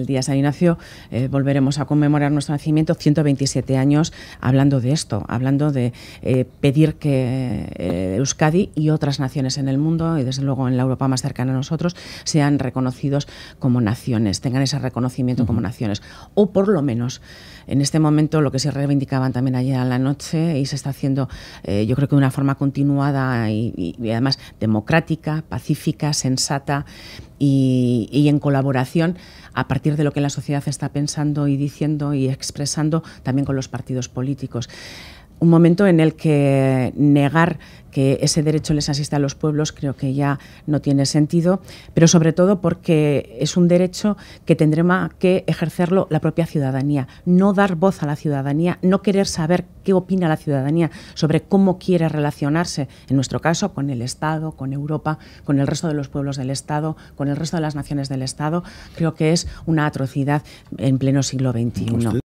El día de San Ignacio eh, volveremos a conmemorar nuestro nacimiento, 127 años, hablando de esto, hablando de eh, pedir que eh, Euskadi y otras naciones en el mundo, y desde luego en la Europa más cercana a nosotros, sean reconocidos como naciones, tengan ese reconocimiento como naciones. O por lo menos, en este momento, lo que se reivindicaban también ayer a la noche y se está haciendo, yo creo que de una forma continuada y además democrática, pacífica, sensata y, en colaboración a partir de lo que la sociedad está pensando y diciendo y expresando también con los partidos políticos un momento en el que negar que ese derecho les asiste a los pueblos creo que ya no tiene sentido, pero sobre todo porque es un derecho que tendremos que ejercerlo la propia ciudadanía, no dar voz a la ciudadanía, no querer saber qué opina la ciudadanía sobre cómo quiere relacionarse, en nuestro caso, con el Estado, con Europa, con el resto de los pueblos del Estado, con el resto de las naciones del Estado, creo que es una atrocidad en pleno siglo XXI.